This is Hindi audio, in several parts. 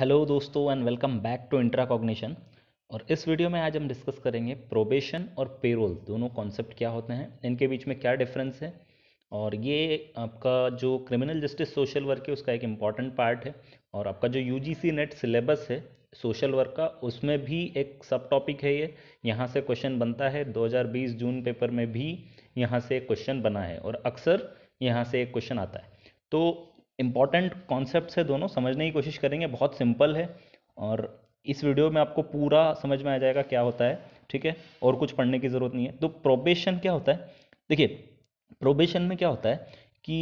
हेलो दोस्तों and welcome back to Intracognition और इस वीडियो में आज हम डिस्कस करेंगे प्रोबेशन और पेरोल दोनों कॉन्सेप्ट क्या होते हैं इनके बीच में क्या डिफरेंस है और ये आपका जो क्रिमिनल जस्टिस सोशल वर्क है उसका एक इम्पॉर्टेंट पार्ट है और आपका जो यू नेट सिलेबस है सोशल वर्क का उसमें भी एक सब टॉपिक है ये यहाँ से क्वेश्चन बनता है 2020 जून पेपर में भी यहाँ से क्वेश्चन बना है और अक्सर यहाँ से एक क्वेश्चन आता है तो इम्पॉर्टेंट कॉन्सेप्ट है दोनों समझने की कोशिश करेंगे बहुत सिंपल है और इस वीडियो में आपको पूरा समझ में आ जाएगा क्या होता है ठीक है और कुछ पढ़ने की ज़रूरत नहीं है तो प्रोबेशन क्या होता है देखिए प्रोबेशन में क्या होता है कि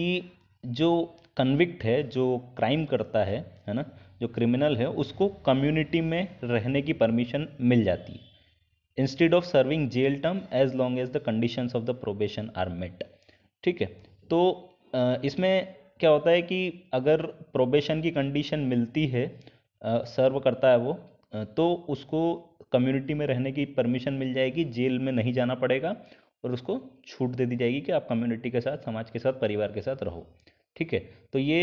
जो कन्विक्ट है जो क्राइम करता है है ना जो क्रिमिनल है उसको कम्युनिटी में रहने की परमिशन मिल जाती है instead of serving jail term as long as the conditions of the probation are met ठीक है तो इसमें क्या होता है कि अगर प्रोबेशन की कंडीशन मिलती है सर्व करता है वो तो उसको कम्युनिटी में रहने की परमिशन मिल जाएगी जेल में नहीं जाना पड़ेगा और उसको छूट दे दी जाएगी कि आप कम्युनिटी के साथ समाज के साथ परिवार के साथ रहो ठीक है तो ये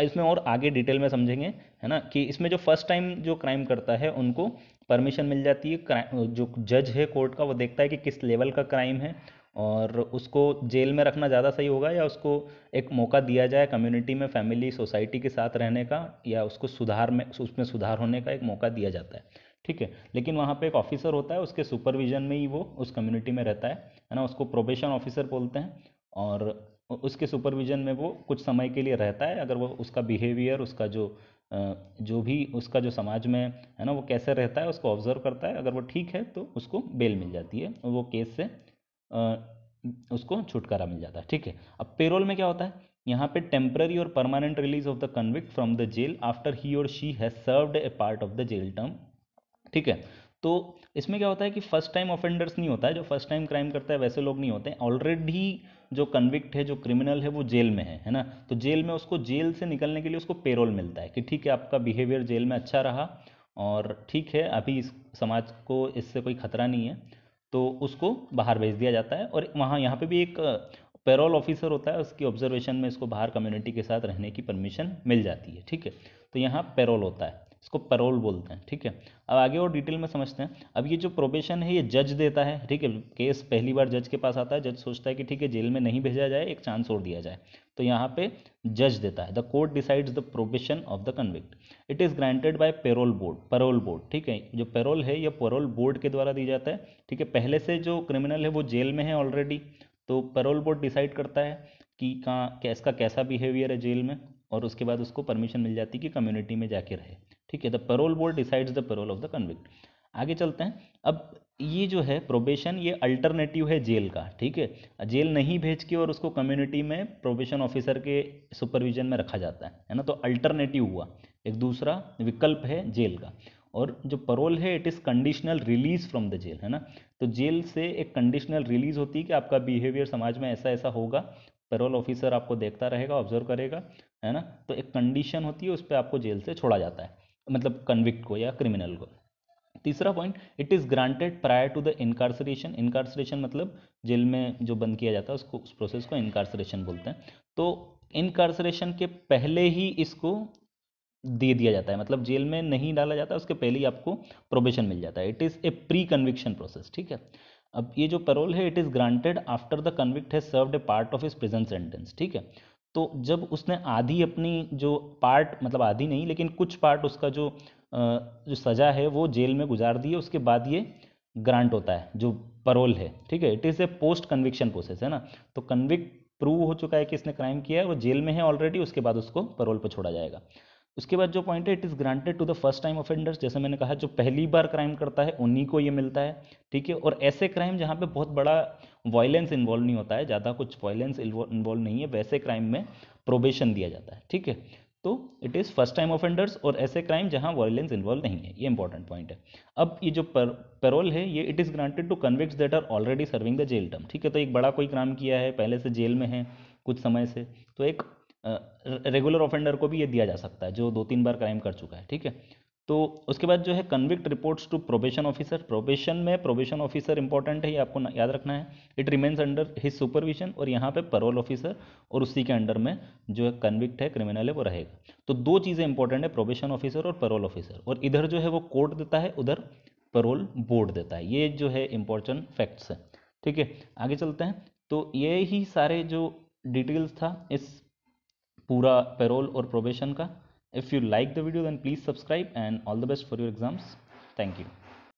इसमें और आगे डिटेल में समझेंगे है ना कि इसमें जो फर्स्ट टाइम जो क्राइम करता है उनको परमिशन मिल जाती है जो जज है कोर्ट का वो देखता है कि किस लेवल का क्राइम है और उसको जेल में रखना ज़्यादा सही होगा या उसको एक मौका दिया जाए कम्युनिटी में फैमिली सोसाइटी के साथ रहने का या उसको सुधार में उसमें सुधार होने का एक मौका दिया जाता है ठीक है लेकिन वहाँ पे एक ऑफिसर होता है उसके सुपरविजन में ही वो उस कम्युनिटी में रहता है है ना उसको प्रोबेशन ऑफिसर बोलते हैं और उसके सुपरविजन में वो कुछ समय के लिए रहता है अगर वो उसका बिहेवियर उसका जो जो भी उसका जो समाज में है ना वो कैसे रहता है उसको ऑब्जर्व करता है अगर वो ठीक है तो उसको बेल मिल जाती है वो केस से उसको छुटकारा मिल जाता है ठीक है अब पेरोल में क्या होता है यहाँ पे टेम्प्ररी और permanent release of the convict from the jail after he और she has served a part of the jail term ठीक है तो इसमें क्या होता है कि फर्स्ट टाइम ऑफेंडर्स नहीं होता है जो फर्स्ट टाइम क्राइम करता है वैसे लोग नहीं होते ऑलरेडी जो कन्विक्ट है जो क्रिमिनल है वो जेल में है है ना तो जेल में उसको जेल से निकलने के लिए उसको पेरोल मिलता है कि ठीक है आपका बिहेवियर जेल में अच्छा रहा और ठीक है अभी इस समाज को इससे कोई खतरा नहीं है तो उसको बाहर भेज दिया जाता है और वहाँ यहाँ पे भी एक पेरोल ऑफिसर होता है उसकी ऑब्जर्वेशन में इसको बाहर कम्युनिटी के साथ रहने की परमिशन मिल जाती है ठीक है तो यहाँ पेरोल होता है इसको पैरोल बोलते हैं ठीक है अब आगे और डिटेल में समझते हैं अब ये जो प्रोबेशन है ये जज देता है ठीक है केस पहली बार जज के पास आता है जज सोचता है कि ठीक है जेल में नहीं भेजा जाए एक चांस और दिया जाए तो यहाँ पे जज देता है the court decides the probation of the convict it is granted by parole board parole board ठीक है जो पेरोल है यह पेरोल बोर्ड के द्वारा दी जाता है ठीक है पहले से जो क्रिमिनल है वो जेल में है ऑलरेडी तो पेरोल बोर्ड डिसाइड करता है कि कहाँ इसका कैसा बिहेवियर है जेल में और उसके बाद उसको परमिशन मिल जाती है कि कम्युनिटी में जाके रहे ठीक है the parole board decides the parole of the convict आगे चलते हैं अब ये जो है प्रोबेशन ये अल्टरनेटिव है जेल का ठीक है जेल नहीं भेज के और उसको कम्युनिटी में प्रोबेशन ऑफिसर के सुपरविजन में रखा जाता है है ना तो अल्टरनेटिव हुआ एक दूसरा विकल्प है जेल का और जो परोल है it is conditional release from the jail है ना तो जेल से एक कंडीशनल रिलीज होती है कि आपका बिहेवियर समाज में ऐसा ऐसा होगा पेरोल ऑफिसर आपको देखता रहेगा ऑब्जर्व करेगा है ना तो एक कंडीशन होती है उस पर आपको जेल से छोड़ा जाता है मतलब कन्विक्ट को या क्रिमिनल को तीसरा point it is granted prior to the incarceration incarceration मतलब जेल में जो बंद किया जाता है उसको उस प्रोसेस को इनकारसरेशन बोलते हैं तो इनकार्सरेशन के पहले ही इसको दे दिया जाता है मतलब जेल में नहीं डाला जाता उसके पहले ही आपको प्रोबेशन मिल जाता है it is a pre conviction process ठीक है अब ये जो पेरोल है it is granted after the convict has served a part of his prison sentence ठीक है तो जब उसने आधी अपनी जो पार्ट मतलब आधी नहीं लेकिन कुछ पार्ट उसका जो जो सज़ा है वो जेल में गुजार दिए उसके बाद ये ग्रांट होता है जो परोल है ठीक है it is a post conviction process है ना तो कन्विक्ट प्रूव हो चुका है कि इसने क्राइम किया है वो जेल में है ऑलरेडी उसके बाद उसको परोल पर छोड़ा जाएगा उसके बाद जो पॉइंट है it is granted to the first time offenders जैसे मैंने कहा जो पहली बार क्राइम करता है उन्हीं को ये मिलता है ठीक है और ऐसे क्राइम जहाँ पे बहुत बड़ा वायलेंस इन्वॉल्व नहीं होता है ज़्यादा कुछ वायलेंस इन्वॉल्व नहीं है वैसे क्राइम में प्रोबेशन दिया जाता है ठीक है तो it is first time offenders और ऐसे क्राइम जहाँ वायलेंस इन्वॉल्व नहीं है ये इंपॉर्टेंट पॉइंट है अब ये जो पर, पेरोल है ये it is granted to convicts that are already serving the jail term ठीक है तो एक बड़ा कोई क्राइम किया है पहले से जेल में है कुछ समय से तो एक रेगुलर ऑफेंडर को भी ये दिया जा सकता है जो दो तीन बार क्राइम कर चुका है ठीक है तो उसके बाद जो है convict reports to probation officer probation में प्रोबेशन ऑफिसर इंपॉर्टेंट है ये आपको याद रखना है it remains under his supervision और यहाँ पे परोल ऑफिसर और उसी के अंडर में जो है कन्विक्ट है क्रिमिनल है वो रहेगा तो दो चीज़ें इंपॉर्टेंट है प्रोबेशन ऑफिसर और परोल ऑफिसर और इधर जो है वो कोर्ट देता है उधर परोल बोर्ड देता है ये जो है इंपॉर्टेंट फैक्ट्स है ठीक है आगे चलते हैं तो ये ही सारे जो डिटेल्स था इस पूरा पेरोल और प्रोबेशन का if you like the video then please subscribe and all the best for your exams thank you